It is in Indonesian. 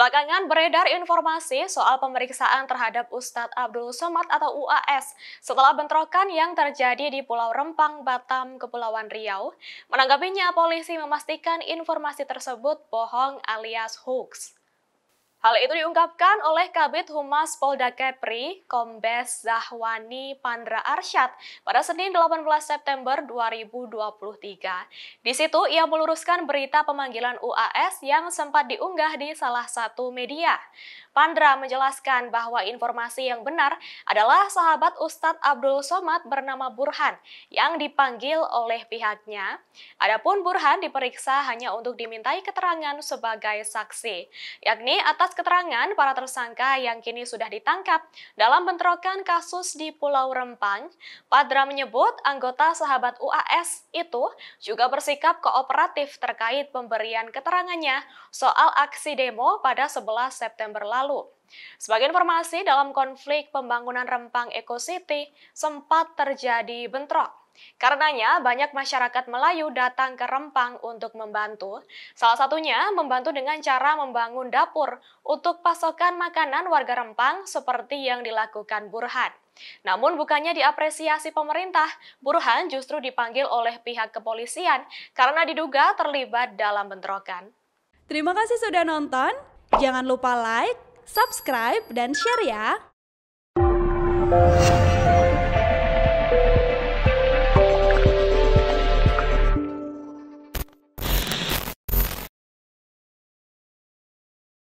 Belakangan beredar informasi soal pemeriksaan terhadap Ustadz Abdul Somad atau UAS setelah bentrokan yang terjadi di Pulau Rempang, Batam, Kepulauan Riau. Menanggapinya, polisi memastikan informasi tersebut bohong alias hoax. Hal itu diungkapkan oleh Kabit Humas Polda Kepri, Kombes Zahwani Pandra Arsyad pada Senin 18 September 2023. Di situ ia meluruskan berita pemanggilan UAS yang sempat diunggah di salah satu media. Pandra menjelaskan bahwa informasi yang benar adalah sahabat Ustadz Abdul Somad bernama Burhan yang dipanggil oleh pihaknya. Adapun Burhan diperiksa hanya untuk dimintai keterangan sebagai saksi, yakni atas Atas keterangan para tersangka yang kini sudah ditangkap dalam bentrokan kasus di Pulau Rempang, Padra menyebut anggota sahabat UAS itu juga bersikap kooperatif terkait pemberian keterangannya soal aksi demo pada 11 September lalu. Sebagai informasi, dalam konflik pembangunan Rempang Eco City sempat terjadi bentrok. Karenanya, banyak masyarakat Melayu datang ke Rempang untuk membantu. Salah satunya membantu dengan cara membangun dapur untuk pasokan makanan warga Rempang seperti yang dilakukan Burhan. Namun bukannya diapresiasi pemerintah, Burhan justru dipanggil oleh pihak kepolisian karena diduga terlibat dalam bentrokan. Terima kasih sudah nonton. Jangan lupa like, subscribe, dan share ya.